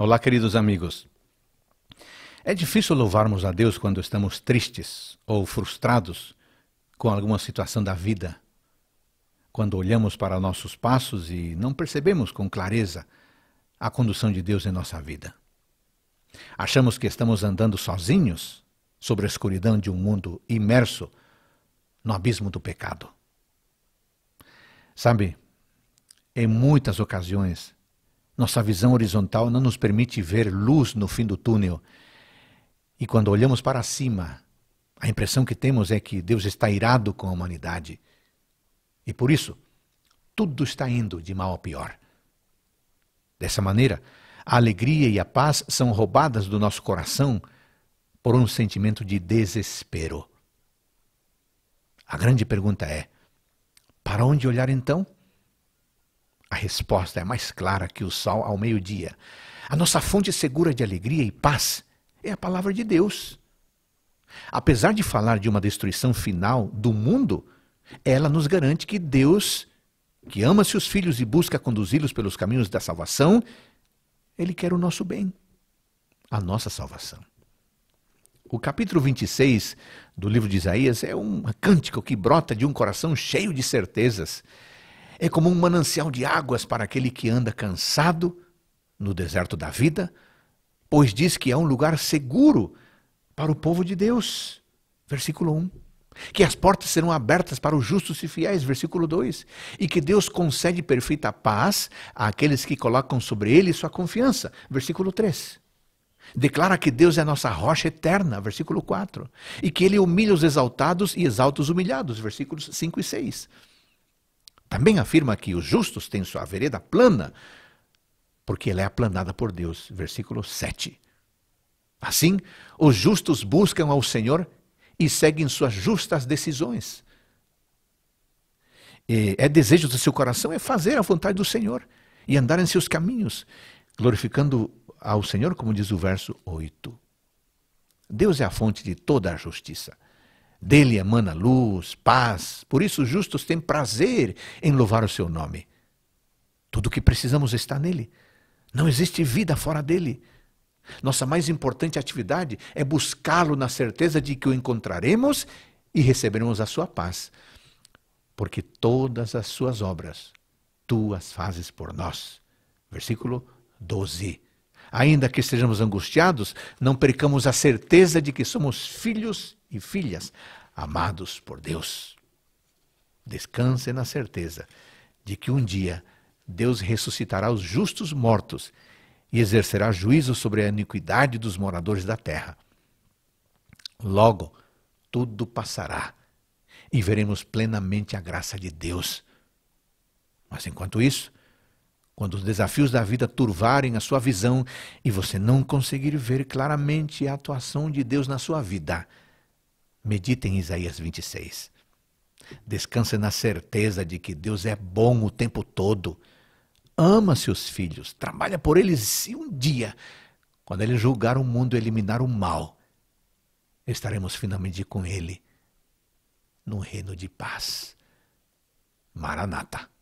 Olá, queridos amigos. É difícil louvarmos a Deus quando estamos tristes ou frustrados com alguma situação da vida. Quando olhamos para nossos passos e não percebemos com clareza a condução de Deus em nossa vida. Achamos que estamos andando sozinhos sobre a escuridão de um mundo imerso no abismo do pecado. Sabe, em muitas ocasiões nossa visão horizontal não nos permite ver luz no fim do túnel. E quando olhamos para cima, a impressão que temos é que Deus está irado com a humanidade. E por isso, tudo está indo de mal a pior. Dessa maneira, a alegria e a paz são roubadas do nosso coração por um sentimento de desespero. A grande pergunta é: para onde olhar então? A resposta é mais clara que o sol ao meio-dia. A nossa fonte segura de alegria e paz é a palavra de Deus. Apesar de falar de uma destruição final do mundo, ela nos garante que Deus, que ama seus filhos e busca conduzi-los pelos caminhos da salvação, ele quer o nosso bem, a nossa salvação. O capítulo 26 do livro de Isaías é um cântico que brota de um coração cheio de certezas. É como um manancial de águas para aquele que anda cansado no deserto da vida, pois diz que é um lugar seguro para o povo de Deus. Versículo 1. Que as portas serão abertas para os justos e fiéis, versículo 2. E que Deus concede perfeita paz àqueles que colocam sobre ele sua confiança, versículo 3. Declara que Deus é a nossa rocha eterna, versículo 4. E que ele humilha os exaltados e exalta os humilhados, versículos 5 e 6. Também afirma que os justos têm sua vereda plana, porque ela é aplanada por Deus. Versículo 7. Assim, os justos buscam ao Senhor e seguem suas justas decisões. E é desejo do seu coração é fazer a vontade do Senhor e andar em seus caminhos, glorificando ao Senhor, como diz o verso 8. Deus é a fonte de toda a justiça. Dele emana luz, paz, por isso os justos têm prazer em louvar o seu nome. Tudo o que precisamos está nele. Não existe vida fora dele. Nossa mais importante atividade é buscá-lo na certeza de que o encontraremos e receberemos a sua paz. Porque todas as suas obras tu as fazes por nós. Versículo 12. Ainda que estejamos angustiados, não percamos a certeza de que somos filhos e filhas, amados por Deus. Descanse na certeza de que um dia Deus ressuscitará os justos mortos e exercerá juízo sobre a iniquidade dos moradores da terra. Logo, tudo passará e veremos plenamente a graça de Deus. Mas enquanto isso, quando os desafios da vida turvarem a sua visão e você não conseguir ver claramente a atuação de Deus na sua vida, medite em Isaías 26. Descanse na certeza de que Deus é bom o tempo todo, ama seus filhos, trabalha por eles e um dia, quando ele julgar o mundo e eliminar o mal, estaremos finalmente com ele no reino de paz. Maranata.